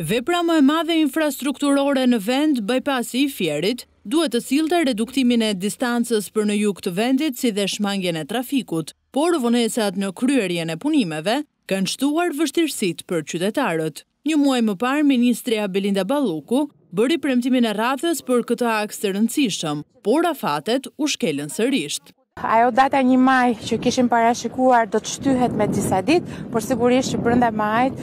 Vepra më e madhe infrastrukturore në vend pasi i fjerit, duhet të silte reduktimin e distancës për në juk të vendit si dhe shmangjen e trafikut, por vonesat në kryerjen e punimeve kanë shtuar vështirësit për qytetarët. Një muaj më parë, Ministria Belinda Baluku bëri premtimin e rathës për këta aks të rëndësishëm, por afatet u shkelën sërishtë. Ajo data një maj që kishim parashikuar do të shtyhet me disa ditë, por sigurisht që brenda majit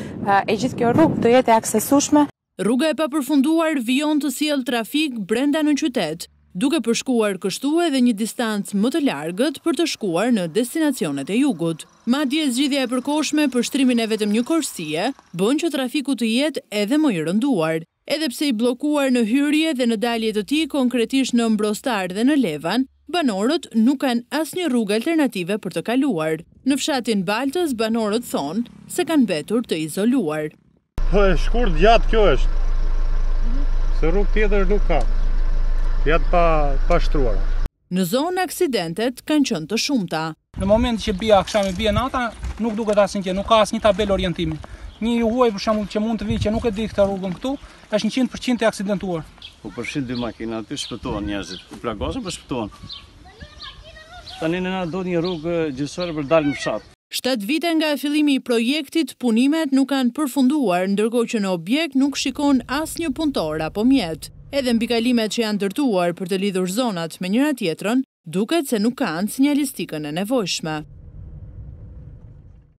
e gjithë kjo rrugë do jetë e aksesueshme. Rruga e papërfunduar vion të sjell trafik brenda në qytet, duke përshkuar kështu edhe një distancë më të largët për të shkuar në destinacionet e jugut. Madje zgjidhja e përkohshme për shtrimin e vetëm një korsie bën që trafiku të jetë edhe më i rënduar. Edhe pse i bllokuar në hyrje dhe në dalje të tij konkretisht në Mbrostar dhe në Levan, banorët nuk kanë asë një rrugë alternative për të kaluar. Në fshatin Baltës, banorët thonë se kanë betur të izoluar. Po, e shkur djatë kjo është, se rrugë tjetër nuk ka, djatë pa shtruar. Në zonë aksidentet kanë qënë të shumëta. Në moment që bia, aksham me bia nata, nuk duke të asin kje, nuk ka asë një tabel orientimi një huaj për shembull që mund të vijë që nuk e di këtë rrugën këtu, është 100% i aksidentuar. Po përfshin dy makina aty shpëtuan njerëzit. U plagosën po shpëtuan. Tanë na do një rrugë gjysore për dalë në fshat. 7 vite nga fillimi i projektit, punimet nuk kanë përfunduar, ndërkohë që në objekt nuk shikon as një puntor apo mjet. Edhe në bikalimet që janë dërtuar për të lidhur zonat me njëra tjetrën, duket se nuk kanë sinjalistikën e nevojshme.